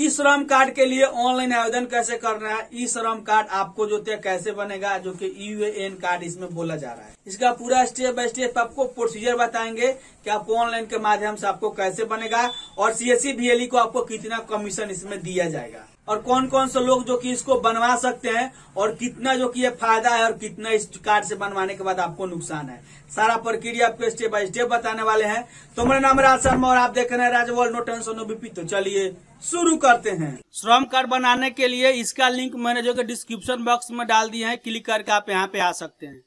ई श्रम कार्ड के लिए ऑनलाइन आवेदन कैसे करना है ई श्रम कार्ड आपको जो है कैसे बनेगा जो कि यूएन कार्ड इसमें बोला जा रहा है इसका पूरा स्टेप बाय स्टेप आपको प्रोसीजर बताएंगे कि आपको ऑनलाइन के माध्यम से आपको कैसे बनेगा और सीएससी बीएलई को आपको कितना कमीशन इसमें दिया जाएगा और कौन कौन से लोग जो कि इसको बनवा सकते हैं और कितना जो कि ये फायदा है और कितना इस कार्ड से बनवाने के बाद आपको नुकसान है सारा प्रक्रिया आपको स्टेप बाय स्टेप बताने वाले हैं तो मेरा नाम राज शर्मा और आप देख रहे हैं राजवल नो टेंशन नो बीपी तो चलिए शुरू करते हैं श्रम कार्ड बनाने के लिए इसका लिंक मैंने जो कि डिस्क्रिप्शन बॉक्स में डाल दिया है क्लिक करके आप यहाँ पे आ सकते हैं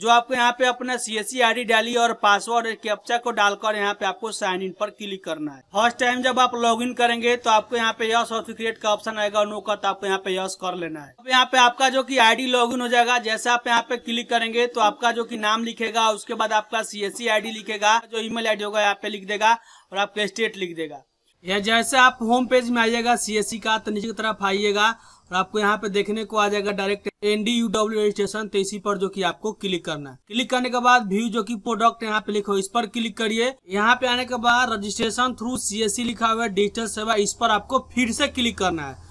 जो आपको यहाँ पे अपना सी एस डाली और पासवर्ड कैप्चा को डालकर यहाँ पे आपको साइन इन पर क्लिक करना है फर्स्ट टाइम जब आप लॉगिन करेंगे तो आपको यहाँ पे यस और का ऑप्शन आएगा नो का तो आपको यहाँ पे यस कर लेना है अब यहाँ पे आपका जो कि आईडी लॉगिन हो जाएगा जैसे आप यहाँ पे क्लिक करेंगे तो आपका जो की नाम लिखेगा उसके बाद आपका सी एस लिखेगा जो ईमेल मेल होगा यहाँ पे लिख देगा और आपका स्टेट लिख देगा या जैसे आप होम पेज में आइएगा सी का तो नीचे की तरफ आइएगा और आपको यहाँ पे देखने को आ जाएगा direct N U W registration तो इसी पर जो कि आपको क्लिक करना है क्लिक करने के बाद व्यू जो कि प्रोडक्ट यहाँ पे लिखो इस पर क्लिक करिए यहाँ पे आने के बाद रजिस्ट्रेशन थ्रू सीएससी लिखा हुआ है डिजिटल सेवा इस पर आपको फिर से क्लिक करना है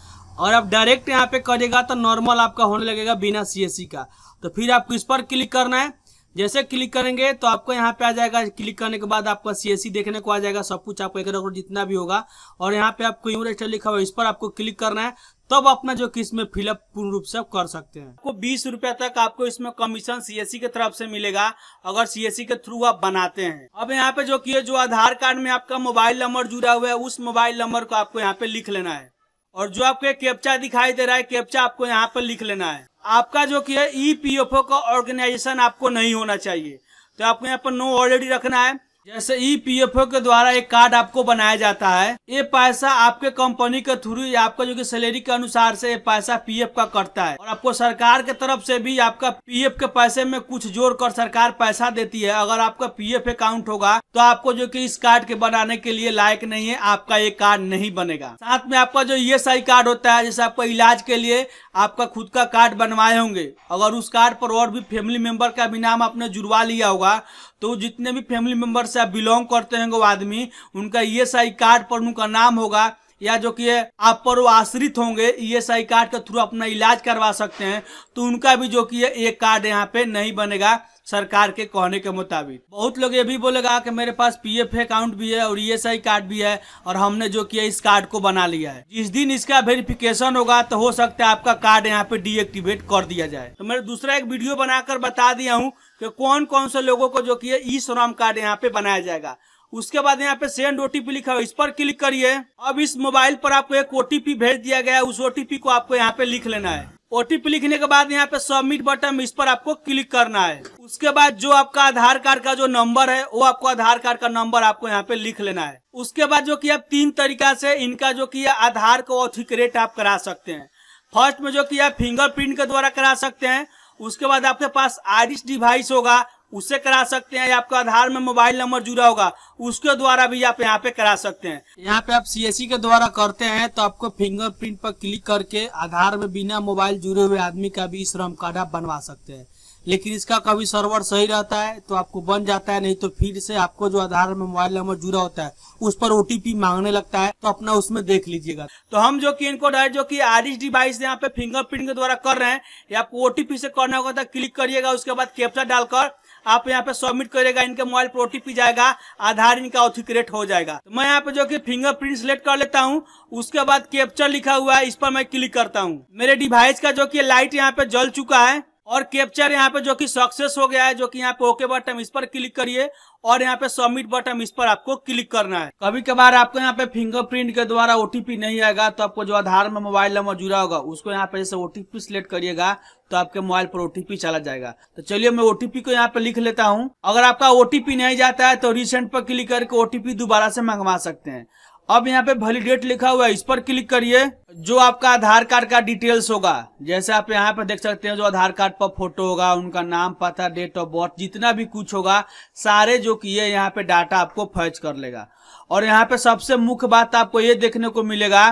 और आप डायरेक्ट यहाँ पे करेगा तो नॉर्मल आपका होने लगेगा बिना सी का तो फिर आपको इस पर क्लिक करना है जैसे क्लिक करेंगे तो आपको यहाँ पे आ जाएगा क्लिक करने के बाद आपका सी देखने को आ जाएगा सब कुछ आपको एक जितना भी होगा और यहाँ पे आपको यू रजिस्टर लिखा हुआ इस पर आपको क्लिक करना है तब अपना जो किस्त में फिलअप पूर्ण रूप से कर सकते हैं आपको बीस रूपया तक आपको इसमें कमीशन सीएससी e के तरफ से मिलेगा अगर सीएससी e के थ्रू आप बनाते हैं अब यहाँ पे जो की जो आधार कार्ड में आपका मोबाइल नंबर जुड़ा हुआ है उस मोबाइल नंबर को आपको यहाँ पे लिख लेना है और जो आपके कैप्चा दिखाई दे रहा है कैप्चा आपको यहाँ पे लिख लेना है आपका जो की है ई पी एफ ओ का ऑर्गेनाइजेशन आपको नहीं होना चाहिए तो आपको यहाँ पर नो ऑलरेडी रखना है जैसे ई पी एफ ओ के द्वारा एक कार्ड आपको बनाया जाता है ये पैसा आपके कंपनी के थ्रू या आपका जो कि सैलरी के अनुसार से ये पैसा पीएफ का कटता है और आपको सरकार के तरफ से भी आपका पीएफ के पैसे में कुछ जोड़ कर सरकार पैसा देती है अगर आपका पीएफ अकाउंट होगा तो आपको जो कि इस कार्ड के बनाने के लिए लायक नहीं है आपका ये कार्ड नहीं बनेगा साथ में आपका जो ये e सही कार्ड होता है जैसे आपका इलाज के लिए आपका खुद का कार्ड बनवाए होंगे अगर उस कार्ड पर और भी फैमिली मेंबर का भी नाम आपने जुड़वा लिया होगा तो जितने भी फैमिली मेंबर से आप बिलोंग करते हैं वो आदमी उनका ये e सही कार्ड पर उनका नाम होगा या जो कि आप पर वो आश्रित होंगे ई एस आई कार्ड के थ्रू अपना इलाज करवा सकते हैं तो उनका भी जो कि ये कार्ड यहाँ पे नहीं बनेगा सरकार के कहने के मुताबिक बहुत लोग ये भी बोलेगा कि मेरे पास पीएफ अकाउंट भी है और ईएसआई e कार्ड भी है और हमने जो किया इस कार्ड को बना लिया है जिस दिन इसका वेरिफिकेशन होगा तो हो सकता है आपका कार्ड यहाँ पे डीएक्टिवेट कर दिया जाए तो मैं दूसरा एक वीडियो बनाकर बता दिया हूँ की कौन कौन से लोगो को जो किया ई श्रम कार्ड यहाँ पे बनाया जाएगा उसके बाद यहाँ पे सेंड ओटीपी लिखा हुआ इस पर क्लिक करिए अब इस मोबाइल पर आपको एक ओटीपी भेज दिया गया है उस ओटीपी को आपको यहाँ पे लिख लेना है ओटीपी लिखने के बाद यहाँ पे सबमिट बटन इस पर आपको क्लिक करना है उसके बाद जो आपका आधार कार्ड का जो नंबर है वो आपको आधार कार्ड का नंबर आपको यहाँ पे लिख लेना है उसके बाद जो कि आप तीन तरीका से इनका जो कि आधार को ऑथिक्रेट आप करा सकते हैं फर्स्ट में जो कि आप फिंगरप्रिंट के द्वारा करा सकते हैं उसके बाद आपके पास आरिस डिवाइस होगा उससे करा सकते हैं आपका आधार में मोबाइल नंबर जुड़ा होगा उसके द्वारा भी आप यहाँ पे करा सकते हैं यहाँ पे आप सी e के द्वारा करते हैं तो आपको फिंगरप्रिंट पर क्लिक करके आधार में बिना मोबाइल जुड़े हुए आदमी का भी श्रम कार्ड आप बनवा सकते हैं लेकिन इसका कभी सर्वर सही रहता है तो आपको बन जाता है नहीं तो फिर से आपको जो आधार में मोबाइल नंबर जुड़ा होता है उस पर ओटीपी मांगने लगता है तो अपना उसमें देख लीजिएगा तो हम जो कि इनको डायरेक्ट जो कि आरिस डिवाइस यहाँ पे फिंगरप्रिंट के द्वारा कर रहे हैं या आपको ओटीपी से करना होगा तो क्लिक करिएगा उसके बाद कैप्चा डालकर आप यहाँ पे सबमिट करेगा इनके मोबाइल पर ओटीपी जाएगा आधार इनका ऑथिक्रेट हो जाएगा तो मैं यहाँ पे जो कि फिंगरप्रिंट सिलेक्ट कर लेता हूँ उसके बाद कैप्चर लिखा हुआ है इस पर मैं क्लिक करता हूँ मेरे डिवाइस का जो कि लाइट यहाँ पे जल चुका है और कैप्चर यहाँ पे जो कि सक्सेस हो गया है जो कि यहाँ पे ओके बटन इस पर क्लिक करिए और यहाँ पे सबमिट बटन इस पर आपको क्लिक करना है कभी कभार आपको यहाँ पे फिंगरप्रिंट के द्वारा ओटीपी नहीं आएगा तो आपको जो आधार में मोबाइल नंबर जुड़ा होगा उसको यहाँ पे जैसे ओटीपी सिलेक्ट करिएगा तो आपके मोबाइल पर ओटीपी चला जाएगा तो चलिए मैं ओटीपी को यहाँ पे लिख लेता हूँ अगर आपका ओटीपी नहीं जाता है तो रिसेंट पर क्लिक करके ओटीपी दोबारा से मंगवा सकते हैं अब यहाँ पे वैलिडेट लिखा हुआ है इस पर क्लिक करिए जो आपका आधार कार्ड का डिटेल्स होगा जैसे आप यहाँ पे देख सकते हैं जो आधार कार्ड पर फोटो होगा उनका नाम पता डेट ऑफ बर्थ जितना भी कुछ होगा सारे जो किए यहाँ पे डाटा आपको फैच कर लेगा और यहाँ पे सबसे मुख्य बात आपको ये देखने को मिलेगा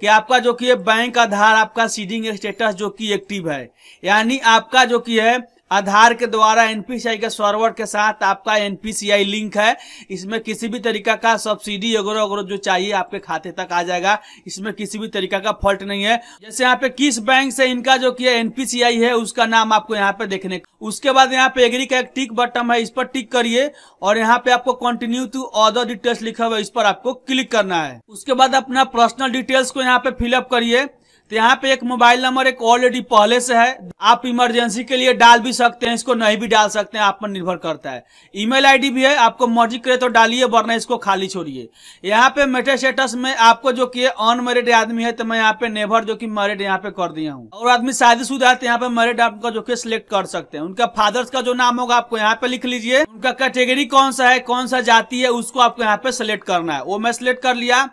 कि आपका जो कि बैंक आधार आपका सीडिंग स्टेटस जो कि एक्टिव है यानी आपका जो कि है आधार के द्वारा एनपीसीआई के सर्वर के साथ आपका एनपीसीआई लिंक है इसमें किसी भी तरीका का सब्सिडी वगैरह वगैरह जो चाहिए आपके खाते तक आ जाएगा इसमें किसी भी तरीका का फॉल्ट नहीं है जैसे यहाँ पे किस बैंक से इनका जो किया एनपीसीआई है उसका नाम आपको यहाँ पे देखने उसके बाद यहाँ पे एग्री का एक टिक बटन है इस पर टिक करिए और यहाँ पे आपको कंटिन्यू टू अदर डिटेल्स लिखा हुआ है इस पर आपको क्लिक करना है उसके बाद अपना पर्सनल डिटेल्स को यहाँ पे फिलअप करिए तो यहाँ पे एक मोबाइल नंबर एक ऑलरेडी पहले से है आप इमरजेंसी के लिए डाल भी सकते हैं इसको नहीं भी डाल सकते हैं आप पर निर्भर करता है ईमेल आईडी भी है आपको मर्जी करे तो डालिए वरना इसको खाली छोड़िए यहाँ पे मेटर स्टेटस में आपको जो कि अनमेरिड आदमी है तो मैं यहाँ पे नेभर जो की मेरिड यहाँ पे कर दिया हूँ और आदमी शादीशुदा है तो यहाँ पे मेरिड आपका जो कि सिलेक्ट कर सकते हैं उनका फादर्स का जो नाम होगा आपको यहाँ पे लिख लीजिए उनका कैटेगरी कौन सा है कौन सा जाति है उसको आपको यहाँ पे सिलेक्ट करना है वो मैं सिलेक्ट कर लिया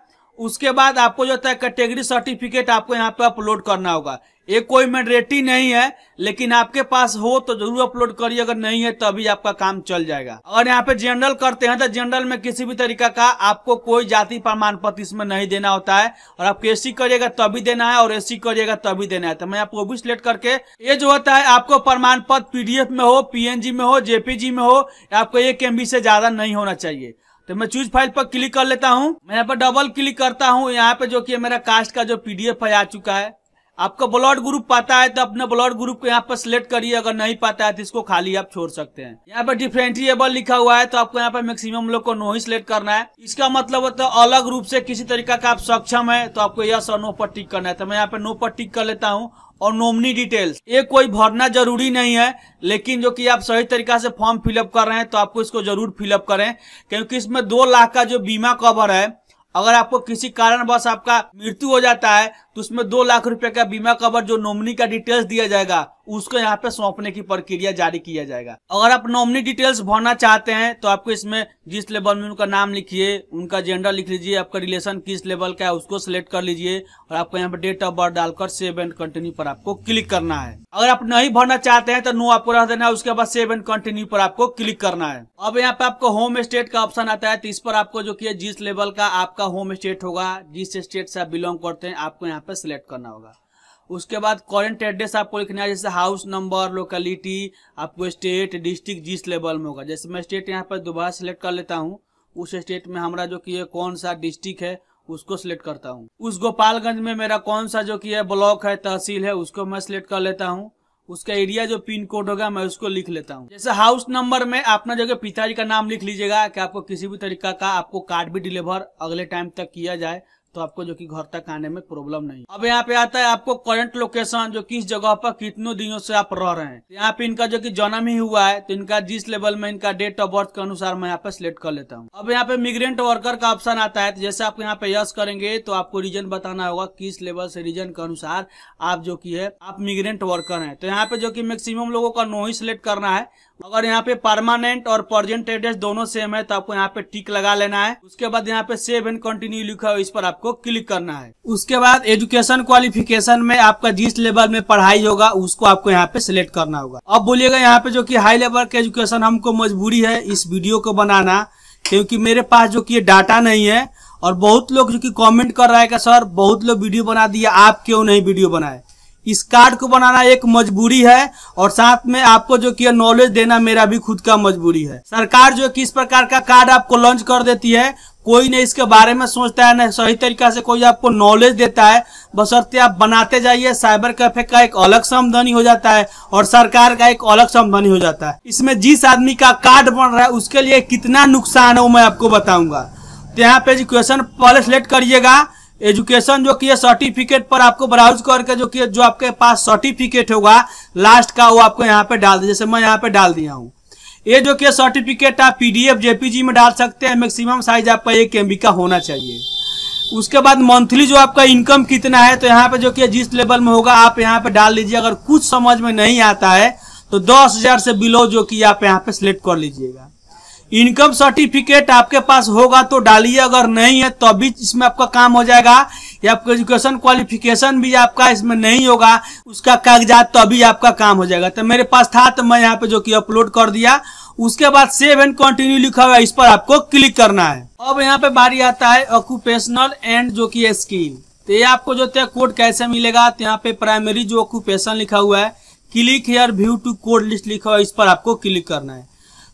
उसके बाद आपको जो है कैटेगरी सर्टिफिकेट आपको यहाँ पे अपलोड करना होगा ये कोई मैंडेटरी नहीं है लेकिन आपके पास हो तो जरूर अपलोड करिए अगर नहीं है तभी तो आपका काम चल जाएगा और यहाँ पे जनरल करते हैं तो जनरल में किसी भी तरीका का आपको कोई जाति प्रमाण पत्र इसमें नहीं देना होता है और आपको सी करिएगा तभी देना है और सी करिएगा तभी देना है तो मैं आपको भी सिलेक्ट करके ये जो होता है आपको प्रमाण पत्र पीडीएफ में हो पीएनजी में हो जेपीजी में हो आपको एक एम से ज्यादा नहीं होना चाहिए तो मैं चूज फाइल पर क्लिक कर लेता हूँ मैं यहाँ पर डबल क्लिक करता हूँ यहाँ पे जो कि मेरा कास्ट का जो पीडीएफ है आ चुका है आपका ब्लड ग्रुप पता है तो अपने ब्लड ग्रुप को यहाँ पर सिलेक्ट करिए अगर नहीं पता है तो इसको खाली आप छोड़ सकते हैं यहाँ पर एबल लिखा हुआ है तो आपको यहाँ पर मैक्सिमम लोग को नो ही सिलेक्ट करना है इसका मतलब होता है अलग रूप से किसी तरीका का आप सक्षम है तो आपको यस और नो पर टिक करना है तो मैं यहाँ पर नो पर टिक कर लेता हूँ और नॉमनी डिटेल्स ये कोई भरना जरूरी नहीं है लेकिन जो कि आप सही तरीका से फॉर्म फिलअप कर रहे हैं तो आपको इसको जरूर फिलअप करें क्योंकि इसमें दो लाख का जो बीमा कवर है अगर आपको किसी कारणवश आपका मृत्यु हो जाता है तो उसमें दो लाख रुपए का बीमा कवर जो नॉमिनी का डिटेल्स दिया जाएगा उसको यहाँ पे सौंपने की प्रक्रिया जारी किया जाएगा अगर आप नॉमिनी डिटेल्स भरना चाहते हैं तो आपको इसमें जिस लेवल में उनका नाम लिखिए उनका जेंडर लिख लीजिए आपका रिलेशन किस लेवल का है उसको सिलेक्ट कर लीजिए और आपको यहाँ पे डेट ऑफ बर्थ डालकर सेव एंड कंटिन्यू पर आपको क्लिक करना है अगर आप नहीं भरना चाहते हैं तो नो आपको रह देना है उसके बाद सेव एंड कंटिन्यू पर आपको क्लिक करना है अब यहाँ पे आपको होम स्टेट का ऑप्शन आता है तो इस पर आपको जो की जिस लेवल का आपका होम स्टेट होगा जिस स्टेट से आप बिलोंग करते हैं आपको यहाँ यहाँ पे सिलेक्ट करना होगा उसके बाद करेंट एड्रेस आपको लिखना है जैसे हाउस नंबर लोकेलिटी आपको स्टेट डिस्ट्रिक्ट जिस लेवल में होगा जैसे मैं स्टेट यहाँ पर दोबारा सिलेक्ट कर लेता हूँ उस स्टेट में हमारा जो कि कौन सा डिस्ट्रिक्ट है उसको सिलेक्ट करता हूँ उस गोपालगंज में मेरा कौन सा जो कि है ब्लॉक है तहसील है उसको मैं सिलेक्ट कर लेता हूँ उसका एरिया जो पिन कोड होगा मैं उसको लिख लेता हूँ जैसे हाउस नंबर में अपना जगह पिताजी का नाम लिख लीजिएगा कि आपको किसी भी तरीका का आपको कार्ड भी डिलीवर अगले टाइम तक किया जाए तो आपको जो कि घर तक आने में प्रॉब्लम नहीं अब यहाँ पे आता है आपको करंट लोकेशन जो किस जगह पर कितने दिनों से आप रह रहे हैं यहाँ पे इनका जो कि जन्म ही हुआ है तो इनका जिस लेवल में इनका डेट ऑफ बर्थ के अनुसार मैं यहाँ पे सिलेक्ट कर लेता हूँ अब यहाँ पे मिग्रेंट वर्कर का ऑप्शन आता है तो जैसे आप यहाँ पे यस करेंगे तो आपको रीजन बताना होगा किस लेवल से रीजन के अनुसार आप जो की है आप मिग्रेंट वर्कर है तो यहाँ पे जो की मैक्सिमम लोगों का नो ही सिलेक्ट करना है अगर यहाँ पे परमानेंट और परजेंट एड्रेस दोनों सेम है तो आपको यहाँ पे टिक लगा लेना है उसके बाद यहाँ पे सेव एंड कंटिन्यू लिखा हो इस पर आप आपको क्लिक करना है उसके बाद एजुकेशन क्वालिफिकेशन में आपका जिस लेवल में पढ़ाई होगा उसको आपको यहाँ पे सिलेक्ट करना होगा अब बोलिएगा यहाँ पे जो कि हाई लेवल के एजुकेशन हमको मजबूरी है इस वीडियो को बनाना क्योंकि मेरे पास जो कि डाटा नहीं है और बहुत लोग जो कि कमेंट कर रहा है कि सर बहुत लोग वीडियो बना दिया आप क्यों नहीं वीडियो बनाए इस कार्ड को बनाना एक मजबूरी है और साथ में आपको जो कि नॉलेज देना मेरा भी खुद का मजबूरी है सरकार जो किस प्रकार का कार्ड आपको लॉन्च कर देती है कोई नहीं इसके बारे में सोचता है न सही तरीका से कोई आपको नॉलेज देता है बसरते आप बनाते जाइए साइबर कैफे का एक अलग से हो जाता है और सरकार का एक अलग से हो जाता है इसमें जिस आदमी का कार्ड बन रहा है उसके लिए कितना नुकसान है वो मैं आपको बताऊंगा तो यहाँ पे क्वेश्चन पहले सिलेक्ट करिएगा एजुकेशन जो कि है सर्टिफिकेट पर आपको ब्राउज करके जो कि जो आपके पास सर्टिफिकेट होगा लास्ट का वो आपको यहाँ पे डाल दिया जैसे मैं यहाँ पे डाल दिया हूँ ये जो कि सर्टिफिकेट आप पीडीएफ जेपीजी में डाल सकते हैं मैक्सिमम साइज आपका एक एम का होना चाहिए उसके बाद मंथली जो आपका इनकम कितना है तो यहाँ पे जो कि जिस लेवल में होगा आप यहाँ पे डाल लीजिए अगर कुछ समझ में नहीं आता है तो दस हजार से बिलो जो कि आप यहाँ पे सिलेक्ट कर लीजिएगा इनकम सर्टिफिकेट आपके पास होगा तो डालिए अगर नहीं है तो भी इसमें आपका काम हो जाएगा या आपका एजुकेशन क्वालिफिकेशन भी आपका इसमें नहीं होगा उसका कागजात तो भी आपका काम हो जाएगा तो मेरे पास था तो मैं यहाँ पे जो कि अपलोड कर दिया उसके बाद सेव एंड कंटिन्यू लिखा हुआ है इस पर आपको क्लिक करना है अब यहाँ पे बारी आता है ऑक्यूपेशनल एंड जो की स्कीम तो ये आपको जो है कोड कैसे मिलेगा तो यहाँ पे प्राइमरी जो ऑक्यूपेशन लिखा हुआ है click here view to code list लिखा हुआ है इस पर आपको क्लिक करना है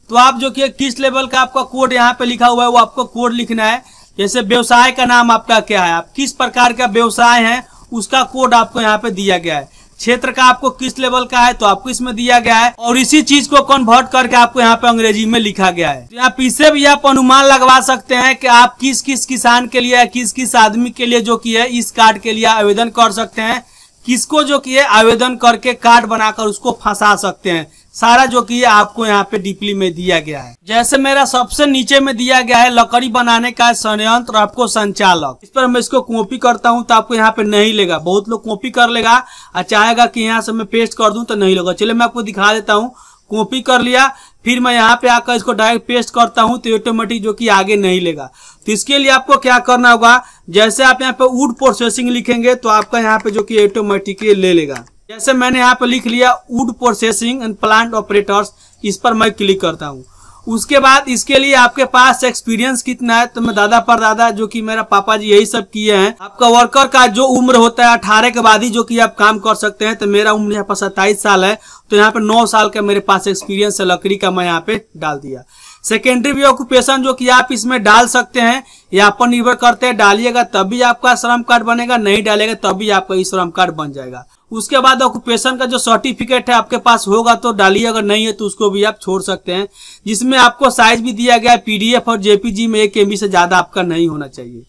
तो आप जो कि किस लेवल का आपका कोड यहाँ पे लिखा हुआ है वो आपको कोड लिखना है जैसे व्यवसाय का नाम आपका क्या है आप किस प्रकार का व्यवसाय है उसका कोड आपको यहाँ पे दिया गया है क्षेत्र का आपको किस लेवल का है तो आपको इसमें दिया गया है और इसी चीज को कन्वर्ट करके आपको यहाँ पे अंग्रेजी में लिखा गया है तो यहाँ पीछे भी आप अनुमान लगवा सकते हैं कि आप किस किस किसान के लिए किस किस आदमी के लिए जो की है इस कार्ड के लिए आवेदन कर सकते हैं किसको जो की है आवेदन करके कार्ड बनाकर उसको फंसा सकते हैं सारा जो कि आपको यहाँ पे डीपली में दिया गया है जैसे मेरा सबसे नीचे में दिया गया है लकड़ी बनाने का संयंत्र आपको संचालक इस पर मैं इसको कॉपी करता हूँ तो आपको यहाँ पे नहीं लेगा बहुत लोग कॉपी कर लेगा और चाहेगा कि यहाँ से मैं पेस्ट कर दू तो नहीं लेगा चलिए मैं आपको दिखा देता हूँ कॉपी कर लिया फिर मैं यहाँ पे आकर इसको डायरेक्ट पेस्ट करता हूँ तो ऑटोमेटिक जो कि आगे नहीं लेगा तो इसके लिए आपको क्या करना होगा जैसे आप यहाँ पे वुड प्रोसेसिंग लिखेंगे तो आपका यहाँ पे जो कि ऑटोमेटिकली ले लेगा जैसे मैंने यहाँ पर लिख लिया wood processing and plant operators इस पर मैं क्लिक करता हूँ उसके बाद इसके लिए आपके पास एक्सपीरियंस कितना है तो मैं दादा पर दादा जो कि मेरा पापा जी यही सब किए हैं आपका वर्कर का जो उम्र होता है अठारह के बाद ही जो कि आप काम कर सकते हैं तो मेरा उम्र यहाँ पर सत्ताईस साल है तो यहाँ पे नौ साल का मेरे पास एक्सपीरियंस है लकड़ी का मैं यहाँ पे डाल दिया सेकेंडरी भी ऑक्यूपेशन जो कि आप इसमें डाल सकते हैं यहाँ पर निर्भर करते हैं डालिएगा तभी आपका श्रम कार्ड बनेगा नहीं डालेगा तब भी आपका ई श्रम कार्ड बन जाएगा उसके बाद ऑक्यूपेशन का जो सर्टिफिकेट है आपके पास होगा तो डालिए अगर नहीं है तो उसको भी आप छोड़ सकते हैं जिसमें आपको साइज भी दिया गया है पीडीएफ और जेपीजी में एक एम से ज्यादा आपका नहीं होना चाहिए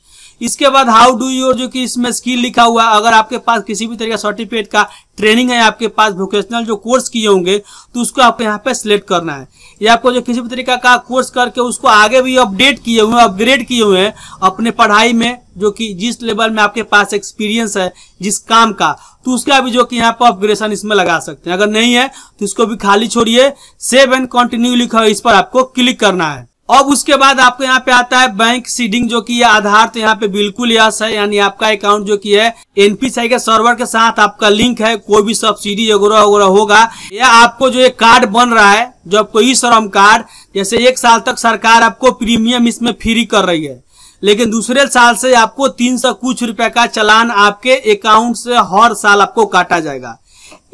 इसके बाद हाउ डू योर जो कि इसमें स्किल लिखा हुआ है अगर आपके पास किसी भी का सर्टिफिकेट का ट्रेनिंग है आपके पास वोकेशनल जो कोर्स किए होंगे तो उसको आपको यहाँ पे सिलेक्ट करना है या आपको जो किसी भी तरीका का कोर्स करके उसको आगे भी अपडेट किए हुए अपग्रेड किए हुए हैं अपने पढ़ाई में जो कि जिस लेवल में आपके पास एक्सपीरियंस है जिस काम का तो उसका भी जो कि यहाँ पर अपग्रेशन इसमें लगा सकते हैं अगर नहीं है तो इसको भी खाली छोड़िए सेव एंड कंटिन्यू लिखा इस पर आपको क्लिक करना है अब उसके बाद आपको यहाँ पे आता है बैंक सीडिंग जो कि आधार तो यहाँ पे बिल्कुल यस है यानी आपका अकाउंट जो कि है एनपीसीआई के सर्वर के साथ आपका लिंक है कोई भी सब्सिडी वगैरह वगैरह होगा या आपको जो एक कार्ड बन रहा है जो आपको ई श्रम कार्ड जैसे एक साल तक सरकार आपको प्रीमियम इसमें फ्री कर रही है लेकिन दूसरे साल से आपको तीन सौ कुछ रुपए का चलान आपके अकाउंट से हर साल आपको काटा जाएगा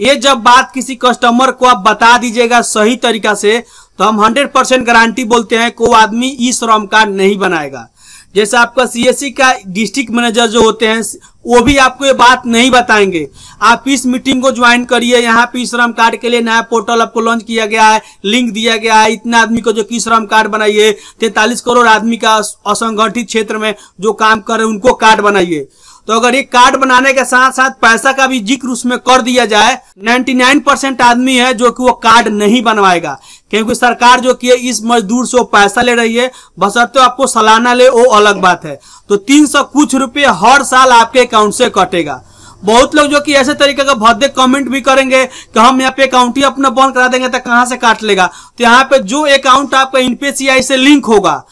ये जब बात किसी कस्टमर को आप बता दीजिएगा सही तरीका से तो हम 100 परसेंट गारंटी बोलते हैं को आदमी ई श्रम कार्ड नहीं बनाएगा जैसे आपका सीएससी का डिस्ट्रिक्ट मैनेजर जो होते हैं वो भी आपको ये बात नहीं बताएंगे आप इस मीटिंग को ज्वाइन करिए यहाँ पे श्रम कार्ड के लिए नया पोर्टल आपको लॉन्च किया गया है लिंक दिया गया है इतने आदमी को जो की श्रम कार्ड बनाइए तैतालीस करोड़ आदमी का असंगठित क्षेत्र में जो काम कर रहे उनको कार्ड बनाइए तो अगर ये कार्ड बनाने के साथ साथ पैसा का भी जिक्र उसमें कर दिया जाए 99 परसेंट आदमी है जो कि वो कार्ड नहीं बनवाएगा क्योंकि सरकार जो कि इस मजदूर से वो पैसा ले रही है बसरते तो आपको सालाना ले वो अलग बात है तो तीन सौ कुछ रुपये हर साल आपके अकाउंट से कटेगा बहुत लोग जो कि ऐसे तरीके का भद्दे कमेंट भी करेंगे कि हम यहाँ पे अकाउंट ही अपना बंद करा देंगे तो कहाँ से काट लेगा तो यहाँ पे जो अकाउंट आपका इनपे से लिंक होगा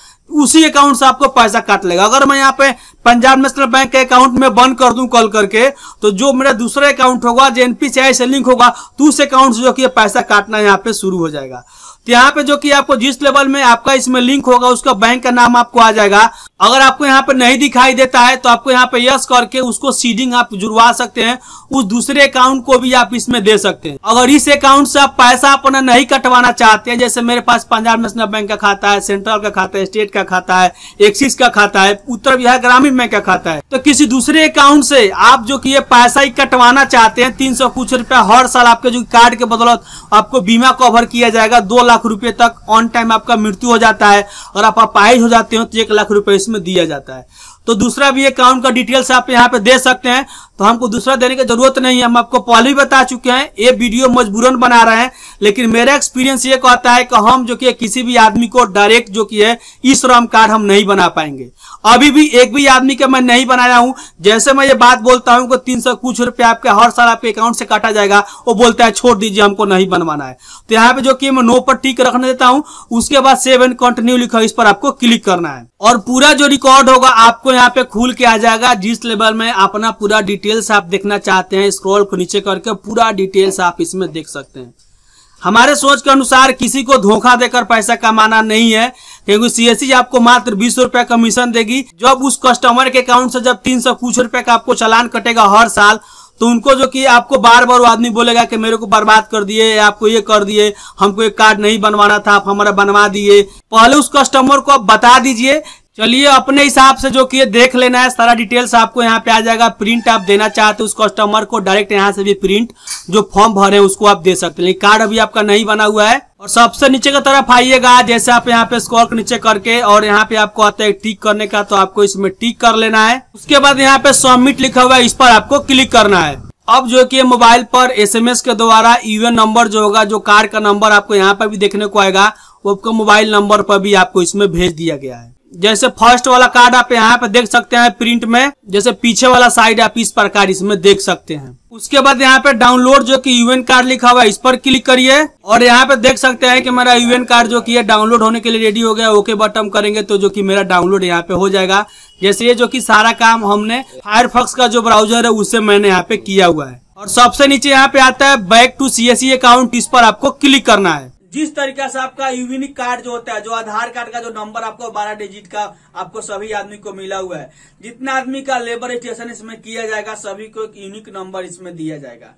उसी अकाउंट से आपको पैसा काट लेगा अगर मैं यहाँ पे पंजाब नेशनल बैंक के अकाउंट में बंद कर दूं कॉल करके तो जो मेरा दूसरा अकाउंट होगा जो एनपीसीआई से लिंक होगा तो उस अकाउंट से जो कि पैसा काटना यहाँ पे शुरू हो जाएगा तो यहाँ पे जो कि आपको जिस लेवल में आपका इसमें लिंक होगा उसका बैंक का नाम आपको आ जाएगा अगर आपको यहाँ पे नहीं दिखाई देता है तो आपको यहाँ पे यस करके उसको सीडिंग आप जुड़वा सकते हैं उस दूसरे अकाउंट को भी आप इसमें दे सकते हैं अगर इस अकाउंट से आप पैसा अपना नहीं कटवाना चाहते हैं जैसे मेरे पास पंजाब नेशनल बैंक का खाता है सेंट्रल का खाता है स्टेट का खाता है एक्सिस का खाता है उत्तर बिहार ग्रामीण बैंक का खाता है तो किसी दूसरे अकाउंट से आप जो की ये पैसा ही कटवाना चाहते हैं तीन कुछ रुपया हर साल आपके जो कार्ड के बदौलत आपको बीमा कवर किया जाएगा दो लाख रुपए तक ऑन टाइम आपका मृत्यु हो जाता है और आप अपाहिज हो जाते हो तो एक लाख रुपए इसमें दिया जाता है तो दूसरा भी अकाउंट का डिटेल्स आप यहाँ पे दे सकते हैं तो हमको दूसरा देने की जरूरत नहीं है हम आपको पहले ही बता चुके हैं ये वीडियो मजबूरन बना रहे हैं लेकिन मेरा एक्सपीरियंस ये कहता है कि हम जो कि किसी भी आदमी को डायरेक्ट जो कि है ई श्रम कार्ड हम नहीं बना पाएंगे अभी भी एक भी आदमी का मैं नहीं बनाया हूं जैसे मैं ये बात बोलता हूं कि तीन सौ कुछ रुपया आपके हर साल आपके अकाउंट से काटा जाएगा वो बोलता है छोड़ दीजिए हमको नहीं बनवाना है तो यहाँ पे जो कि मैं नो पर टिक रखने देता हूँ उसके बाद सेव एंड कंटिन्यू लिखा इस पर आपको क्लिक करना है और पूरा जो रिकॉर्ड होगा आपको यहाँ पे खुल के आ जाएगा जिस लेवल में अपना पूरा डिटेल डिटेल्स आप देखना चाहते हैं स्क्रॉल को नीचे करके पूरा डिटेल्स आप इसमें देख सकते हैं हमारे सोच के अनुसार किसी को धोखा देकर पैसा कमाना नहीं है क्योंकि सीएससी e आपको मात्र बीस रूपए कमीशन देगी जब उस कस्टमर के अकाउंट से जब तीन सौ कुछ रुपए का आपको चलान कटेगा हर साल तो उनको जो कि आपको बार बार वो आदमी बोलेगा कि मेरे को बर्बाद कर दिए आपको ये कर दिए हमको एक कार्ड नहीं बनवाना था आप हमारा बनवा दिए पहले उस कस्टमर को आप बता दीजिए चलिए अपने हिसाब से जो कि देख लेना है सारा डिटेल्स आपको यहाँ पे आ जाएगा प्रिंट आप देना चाहते हो उस कस्टमर को डायरेक्ट यहाँ से भी प्रिंट जो फॉर्म भरे हैं उसको आप दे सकते हैं कार्ड अभी आपका नहीं बना हुआ है और सबसे नीचे की तरफ आइएगा जैसे आप यहाँ पे स्कोर के नीचे करके और यहाँ पे आपको आता है टिक करने का तो आपको इसमें टिक कर लेना है उसके बाद यहाँ पे सबमिट लिखा हुआ है इस पर आपको क्लिक करना है अब जो कि मोबाइल पर एसएमएस के द्वारा यूएन नंबर जो होगा जो कार्ड का नंबर आपको यहाँ पर भी देखने को आएगा वो आपको मोबाइल नंबर पर भी आपको इसमें भेज दिया गया है जैसे फर्स्ट वाला कार्ड आप यहाँ पे देख सकते हैं प्रिंट में जैसे पीछे वाला साइड आप इस प्रकार इसमें देख सकते हैं उसके बाद यहाँ पे डाउनलोड जो कि यूएन कार्ड लिखा हुआ है इस पर क्लिक करिए और यहाँ पे देख सकते हैं कि मेरा यूएन कार्ड जो कि है डाउनलोड होने के लिए रेडी हो गया ओके बटन करेंगे तो जो कि मेरा डाउनलोड यहाँ पे हो जाएगा जैसे ये जो कि सारा काम हमने फायरफॉक्स का जो ब्राउजर है उससे मैंने यहाँ पे किया हुआ है और सबसे नीचे यहाँ पे आता है back to C account e इस पर आपको क्लिक करना है जिस तरीके से आपका यूनिक कार्ड जो होता है जो आधार कार्ड का जो नंबर आपको बारह डिजिट का आपको सभी आदमी को मिला हुआ है जितना आदमी का लेबर स्टेशन इसमें किया जाएगा सभी को एक यूनिक नंबर इसमें दिया जाएगा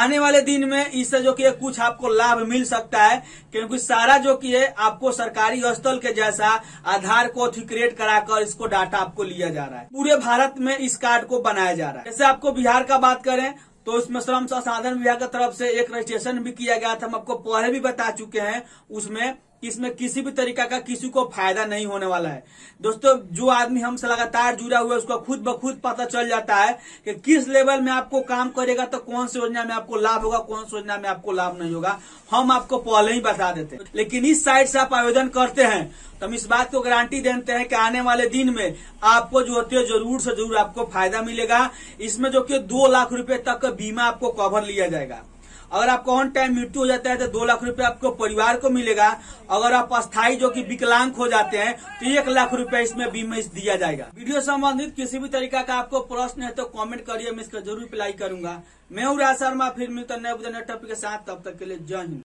आने वाले दिन में इससे जो कि कुछ आपको लाभ मिल सकता है क्योंकि सारा जो कि है आपको सरकारी स्थल के जैसा आधार को क्रिएट कराकर इसको डाटा आपको लिया जा रहा है पूरे भारत में इस कार्ड को बनाया जा रहा है जैसे आपको बिहार का बात करें तो इसमें श्रम संसाधन विभाग की तरफ से एक रजिस्ट्रेशन भी किया गया था हम आपको पहले भी बता चुके हैं उसमें कि इसमें किसी भी तरीका का किसी को फायदा नहीं होने वाला है दोस्तों जो आदमी हमसे लगातार जुड़ा हुआ है उसको खुद ब खुद पता चल जाता है कि किस लेवल में आपको काम करेगा तो कौन सी योजना में आपको लाभ होगा कौन सी योजना में आपको लाभ नहीं होगा हम आपको पहले ही बता देते हैं लेकिन इस साइड से आप आवेदन करते हैं तो हम इस बात को गारंटी देते हैं कि आने वाले दिन में आपको जो होते है जरूर से जरूर आपको फायदा मिलेगा इसमें जो कि दो लाख रुपए तक का बीमा आपको कवर लिया जाएगा अगर आपका ऑन टाइम मृत्यु हो जाता है तो दो लाख रुपए आपको परिवार को मिलेगा अगर आप अस्थायी जो कि विकलांग हो जाते हैं तो एक लाख रुपए इसमें बीमा इस दिया जाएगा वीडियो संबंधित किसी भी तरीका का आपको प्रश्न है तो कमेंट करिए मैं इसका जरूर रिप्लाई करूंगा मैं हूँ राज शर्मा फिर मिलता नए टॉपिक के साथ तब तक के लिए जय हिंद